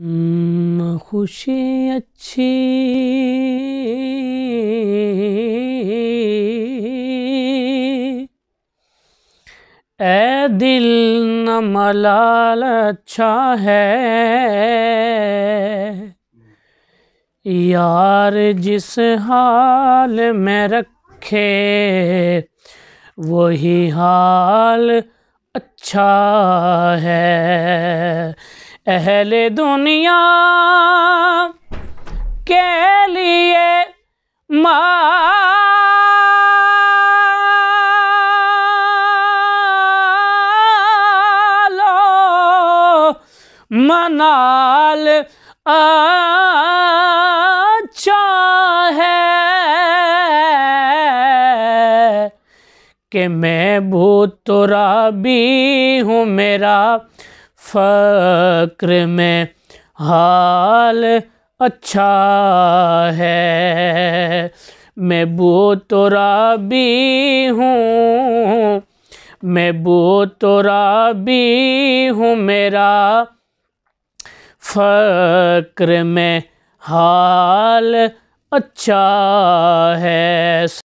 हम्म, खुशी अच्छी ए दिल न मलाल अच्छा है यार जिस हाल में रखे वही हाल अच्छा है अहल दुनिया के लिए मालो मनाल अच्छा है कि मैं भूत भी हूँ मेरा फ़क्र में हाल अच्छा है मैं बो तो राबी हूँ मैं बो तो राबी हूँ मेरा फ़क्र में हाल अच्छा है